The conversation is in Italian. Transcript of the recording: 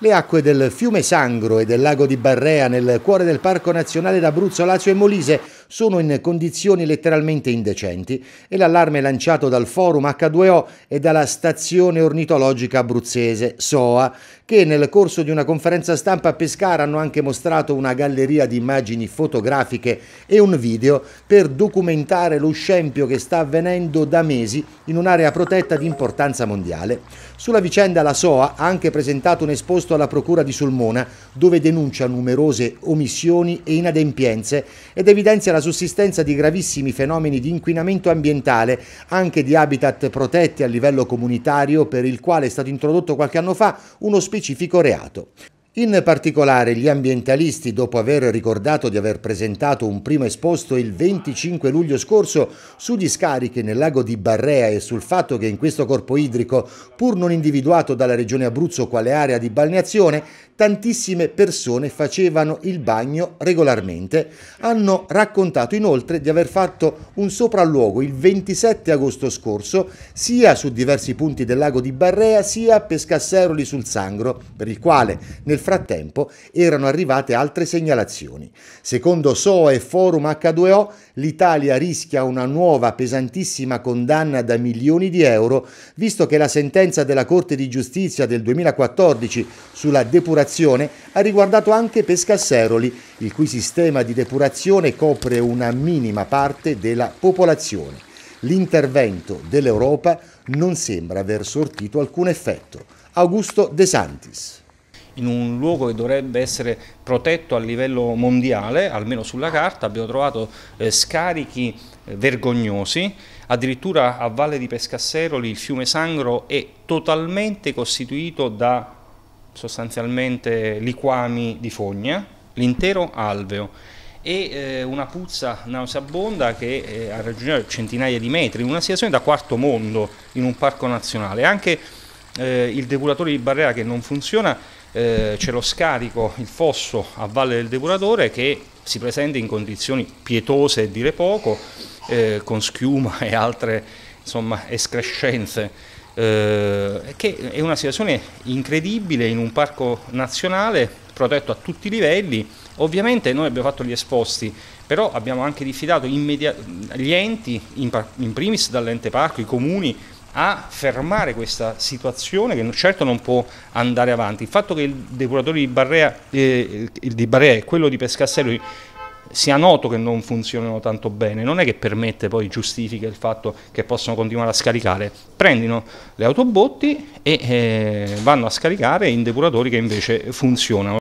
Le acque del fiume Sangro e del lago di Barrea nel cuore del Parco Nazionale d'Abruzzo, Lazio e Molise sono in condizioni letteralmente indecenti e l'allarme lanciato dal forum H2O e dalla stazione ornitologica abruzzese SOA che nel corso di una conferenza stampa a Pescara hanno anche mostrato una galleria di immagini fotografiche e un video per documentare lo scempio che sta avvenendo da mesi in un'area protetta di importanza mondiale. Sulla vicenda la SOA ha anche presentato un esposto deposto alla Procura di Sulmona, dove denuncia numerose omissioni e inadempienze ed evidenzia la sussistenza di gravissimi fenomeni di inquinamento ambientale, anche di habitat protetti a livello comunitario, per il quale è stato introdotto qualche anno fa uno specifico reato. In particolare gli ambientalisti, dopo aver ricordato di aver presentato un primo esposto il 25 luglio scorso su discariche nel lago di Barrea e sul fatto che in questo corpo idrico, pur non individuato dalla regione Abruzzo quale area di balneazione, tantissime persone facevano il bagno regolarmente, hanno raccontato inoltre di aver fatto un sopralluogo il 27 agosto scorso sia su diversi punti del lago di Barrea sia a Pescasseroli sul Sangro, per il quale nel frattempo erano arrivate altre segnalazioni. Secondo SOE Forum H2O, l'Italia rischia una nuova pesantissima condanna da milioni di euro, visto che la sentenza della Corte di Giustizia del 2014 sulla depurazione ha riguardato anche Pescasseroli, il cui sistema di depurazione copre una minima parte della popolazione. L'intervento dell'Europa non sembra aver sortito alcun effetto. Augusto De Santis in un luogo che dovrebbe essere protetto a livello mondiale, almeno sulla carta, abbiamo trovato eh, scarichi eh, vergognosi, addirittura a Valle di Pescasseroli il fiume Sangro è totalmente costituito da sostanzialmente liquami di fogna, l'intero alveo e eh, una puzza nauseabonda che eh, ha raggiunto centinaia di metri, una situazione da quarto mondo in un parco nazionale. Anche eh, il depuratore di barriera che non funziona eh, c'è lo scarico, il fosso a valle del depuratore che si presenta in condizioni pietose e dire poco, eh, con schiuma e altre insomma, escrescenze, eh, che è una situazione incredibile in un parco nazionale protetto a tutti i livelli. Ovviamente noi abbiamo fatto gli esposti, però abbiamo anche diffidato gli enti, in, in primis dall'ente parco, i comuni, a fermare questa situazione che certo non può andare avanti. Il fatto che il depuratore di Barrea, eh, di Barrea e quello di Pescassello sia noto che non funzionano tanto bene, non è che permette poi, giustifica il fatto che possono continuare a scaricare, prendono le autobotti e eh, vanno a scaricare in depuratori che invece funzionano.